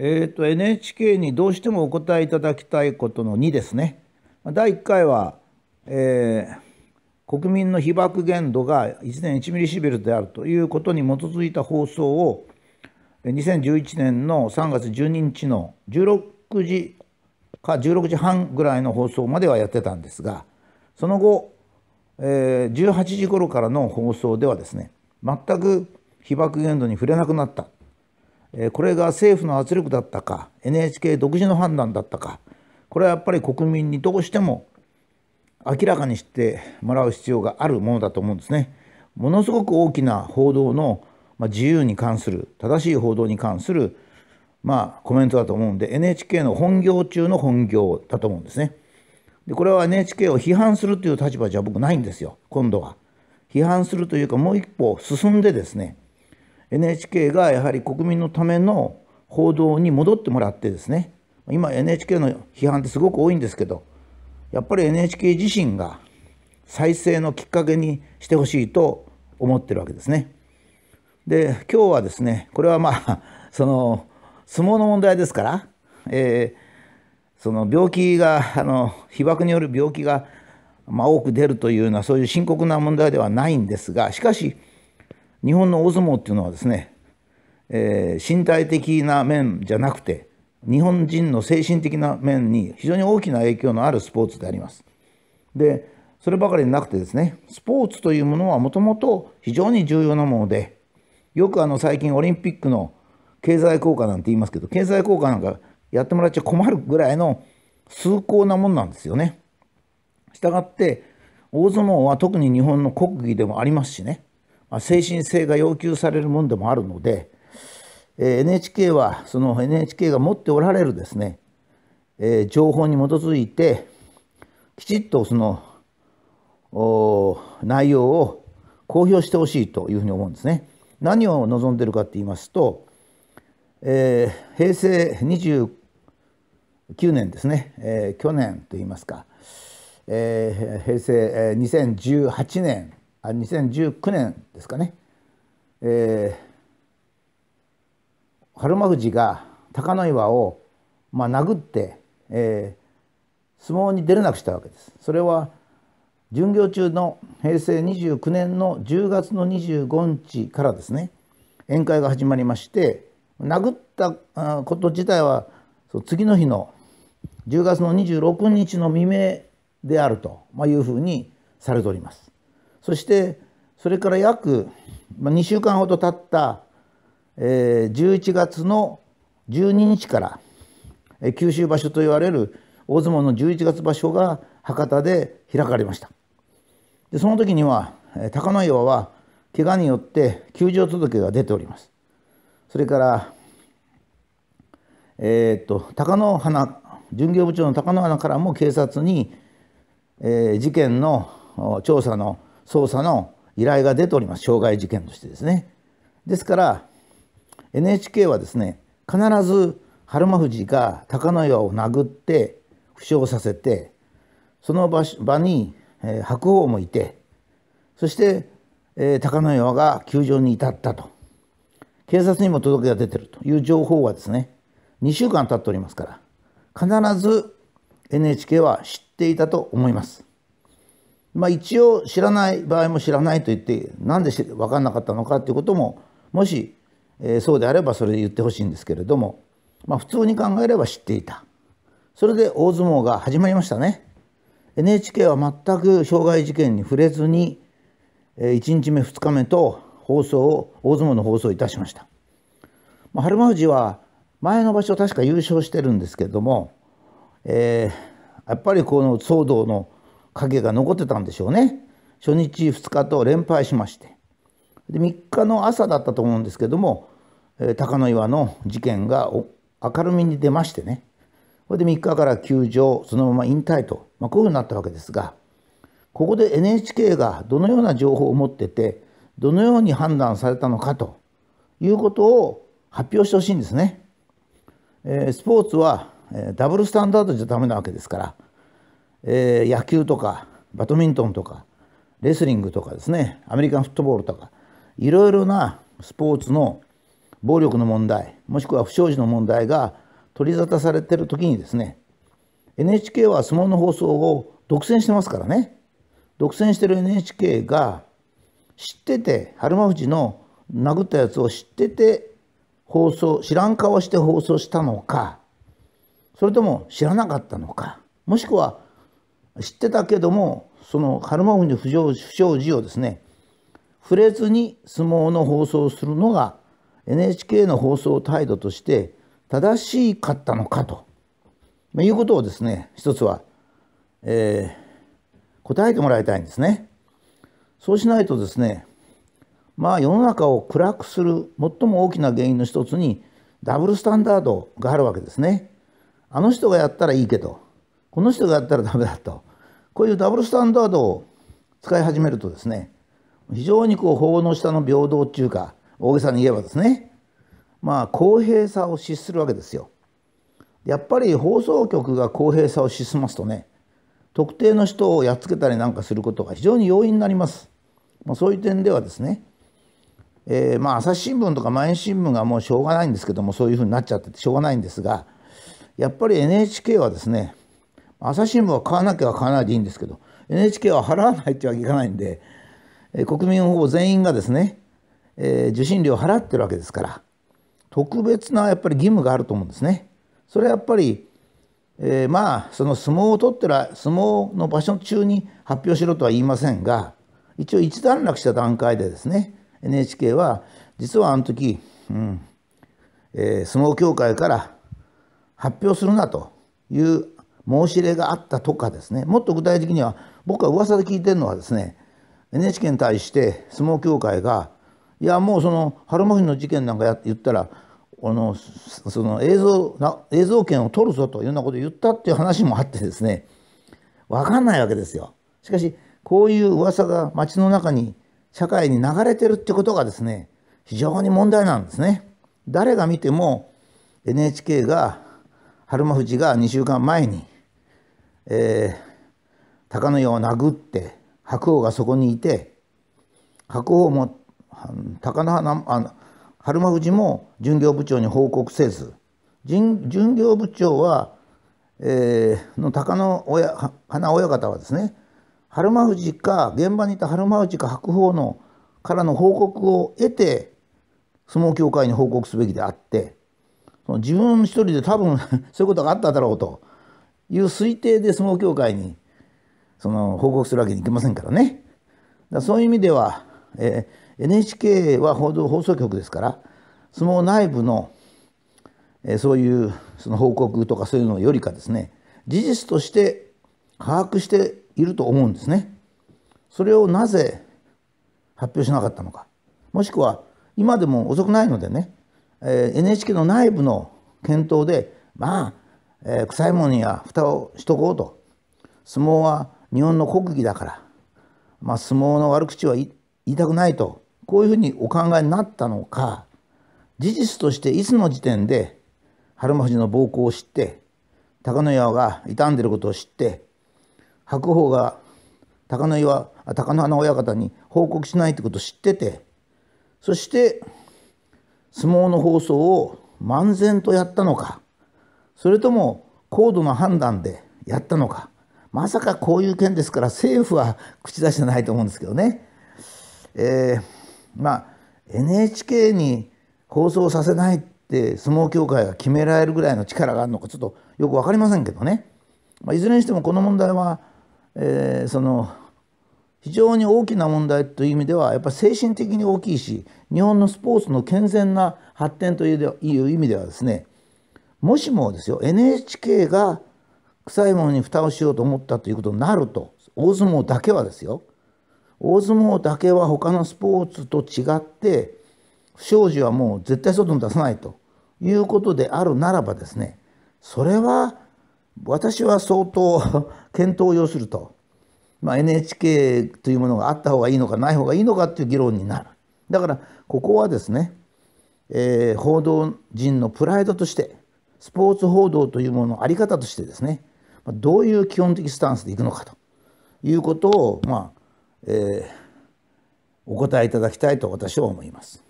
えーと、NHK にどうしてもお答えいただきたいことの2ですね。第1回は、えー、国民の被爆限度が1年1ミリシベルであるということに基づいた放送を2011年の3月12日の16時か16時半ぐらいの放送まではやってたんですがその後、えー、18時頃からの放送ではですね全く被爆限度に触れなくなったこれが政府の圧力だったか NHK 独自の判断だったかこれはやっぱり国民にどうしても明らかにしてもらう必要があるものだと思うんですね。ものすごく大きな報道の自由に関する正しい報道に関するまあコメントだと思うんで NHK の本業中の本業だと思うんですね。でこれは NHK を批判するという立場じゃ僕ないんですよ今度は。批判するというかもう一歩進んでですね NHK がやはり国民のための報道に戻ってもらってですね今 NHK の批判ってすごく多いんですけどやっぱり NHK 自身が再生のきっかけにしてほしいと思ってるわけですね。で今日はですねこれはまあ その相撲の問題ですから、えー、その病気があの被爆による病気が、まあ、多く出るというようなそういう深刻な問題ではないんですがしかし日本の大相撲っていうのはですね、えー、身体的な面じゃなくて日本人の精神的な面に非常に大きな影響のあるスポーツであります。でそればかりなくてですねスポーツというものはもともと非常に重要なものでよくあの最近オリンピックの経済効果なんて言いますけど経済効果なんかやってもらっちゃ困るぐらいの崇高なもんなんですよね。したがって大相撲は特に日本の国技でもありますしねまあ、精神性が要求されるものでもあるので、え NHK はその NHK が持っておられるですね、え情報に基づいてきちっとその内容を公表してほしいというふうに思うんですね。何を望んでるかって言いますと、えー、平成29年ですね、えー、去年といいますか、えー、平成、えー、2018年2019年ですかね、えー、春馬富士が高野岩を、まあ、殴って、えー、相撲に出れなくしたわけです。それは巡業中の平成29年の10月の25日からですね宴会が始まりまして殴ったこと自体はそ次の日の10月の26日の未明であるというふうにされております。そしてそれから約2週間ほど経った、え11月の12日から、え九州場所といわれる大相撲の11月場所が博多で開かれましたでその時には高野岩は怪我によって休場届が出ておりますそれからえー、っと高野花巡業部長の高野花からも警察に、えー、事件の調査の捜査の依頼が出ております傷害事件としてですねですから NHK はですね必ず春馬富士が高野岩を殴って負傷させてその場場に、えー、白鵬もいてそして、えー、高野岩が球場に至ったと警察にも届けが出てるという情報はですね2週間経っておりますから必ず NHK は知っていたと思います。まあ、一応知らない場合も知らないと言ってなんで分かんなかったのかということももし、えー、そうであればそれで言ってほしいんですけれども、まあ、普通に考えれば知っていたそれで大相撲が始まりましたね NHK は全く障害事件に触れずに、えー、1日目2日目と放送を大相撲の放送をいたしました、まあ、春馬富士は前の場所確か優勝してるんですけれども、えー、やっぱりこの騒動の影が残ってたんでしょうね初日2日と連敗しましてで3日の朝だったと思うんですけども鷹の岩の事件が明るみに出ましてねこれで3日から休場そのまま引退と、まあ、こういうふうになったわけですがここで NHK がどのような情報を持っててどのように判断されたのかということを発表してほしいんですね。スポーツはダブルスタンダードじゃダメなわけですからえー、野球とかバドミントンとかレスリングとかですねアメリカンフットボールとかいろいろなスポーツの暴力の問題もしくは不祥事の問題が取り沙汰されてる時にですね NHK は相撲の放送を独占してますからね独占してる NHK が知ってて春馬富士の殴ったやつを知ってて放送知らん顔して放送したのかそれとも知らなかったのかもしくは知ってたけどもそのカルマフン不祥事をですね触れずに相撲の放送をするのが NHK の放送態度として正しかったのかと、まあ、いうことをですね一つは、えー、答えてもらいたいんですね。そうしないとですねまあ世の中を暗くする最も大きな原因の一つにダブルスタンダードがあるわけですね。あの人がやったらいいけどこの人がやったらダメだとこういうダブルスタンダードを使い始めるとですね非常にこう法の下の平等っていうか大げさに言えばですねまあ公平さを失するわけですよ。やっぱり放送局が公平さを失しますとね特定の人をやっつけたりなんかすることが非常に容易になります。まあ、そういう点ではですね、えー、まあ朝日新聞とか毎日新聞がもうしょうがないんですけどもそういうふうになっちゃっててしょうがないんですがやっぱり NHK はですね朝日新聞は買わなきゃ買わないでいいんですけど NHK は払わないってわけいかないんで、え国民ほぼ全員がですね、えー、受信料を払ってるわけですから特別なやっぱり義務があると思うんですね。それはやっぱり、えー、まあその相撲を取ってら相撲の場所中に発表しろとは言いませんが一応一段落した段階でですね NHK は実はあの時、うんえー、相撲協会から発表するなという申し入れがあったとかですねもっと具体的には僕は噂で聞いてるのはですね NHK に対して相撲協会がいやもうその春ルマフの事件なんかや言ったらこのその映像な映像権を取るぞというようなことを言ったっていう話もあってですね分かんないわけですよ。しかしこういう噂が街の中に社会に流れてるってことがですね非常に問題なんですね。誰が見ても NHK が春馬富士が2週間前にえー、鷹の矢を殴って白鵬がそこにいて白鵬も鷹の花あの春馬富士も巡業部長に報告せず巡業部長は、えー、の鷹の親花親方はですね春馬富士か現場にいた春馬富士か白鵬のからの報告を得て相撲協会に報告すべきであってその自分一人で多分 そういうことがあっただろうという推定で相撲協会にその報告するわけにいきませんからね。だそういう意味では、えー、NHK は報道放送局ですから相撲内部の、えー、そういうその報告とかそういうのよりかですね事実として把握していると思うんですね。それをなぜ発表しなかったのかもしくは今でも遅くないのでね、えー、NHK の内部の検討でまあえー、臭いものには蓋をしとこうと相撲は日本の国技だから、まあ、相撲の悪口は言いたくないとこういうふうにお考えになったのか事実としていつの時点で春馬富士の暴行を知って高野岩が傷んでることを知って白鵬が高野岩高野花親方に報告しないってことを知っててそして相撲の放送を漫然とやったのか。それとも高度な判断でやったのかまさかこういう件ですから政府は口出してないと思うんですけどね、えー、まあ NHK に放送させないって相撲協会が決められるぐらいの力があるのかちょっとよく分かりませんけどね、まあ、いずれにしてもこの問題は、えー、その非常に大きな問題という意味ではやっぱ精神的に大きいし日本のスポーツの健全な発展という意味ではですねもしもですよ NHK が臭いものに蓋をしようと思ったということになると大相撲だけはですよ大相撲だけは他のスポーツと違って不祥事はもう絶対外に出さないということであるならばですねそれは私は相当 検討を要すると、まあ、NHK というものがあった方がいいのかない方がいいのかという議論になるだからここはですね、えー、報道陣のプライドとしてスポーツ報道というものの在り方としてですねどういう基本的スタンスでいくのかということを、まあえー、お答えいただきたいと私は思います。